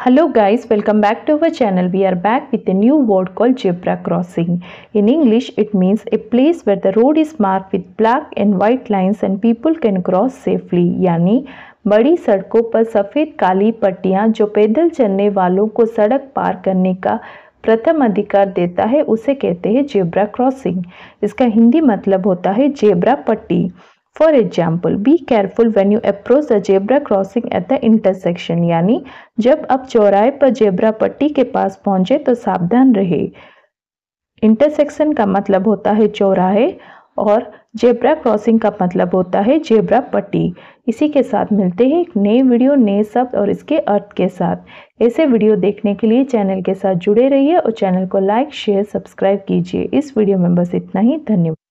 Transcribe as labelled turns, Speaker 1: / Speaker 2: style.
Speaker 1: Hello guys, welcome back to our channel. We are back with a new word called zebra crossing. In English, it means a place where the road is marked with black and white lines and people can cross safely. यानी बड़ी सड़कों पर सफ़ेद काली पट्टियाँ जो पैदल चलने वालों को सड़क पार करने का प्रथम अधिकार देता है उसे कहते हैं जेब्रा क्रॉसिंग इसका हिंदी मतलब होता है जेब्रा पट्टी for example be careful when you approach the zebra crossing at the intersection यानी जब आप चौराहे पर जेबरा पट्टी के पास पहुंचे तो सावधान रहे इंटरसेक्शन का मतलब होता है चौराहे और जेबरा क्रॉसिंग का मतलब होता है जेबरा पट्टी इसी के साथ मिलते हैं एक नए वीडियो नए शब्द और इसके अर्थ के साथ ऐसे वीडियो देखने के लिए चैनल के साथ जुड़े रहिए और चैनल को लाइक शेयर सब्सक्राइब कीजिए इस वीडियो में बस इतना ही धन्यवाद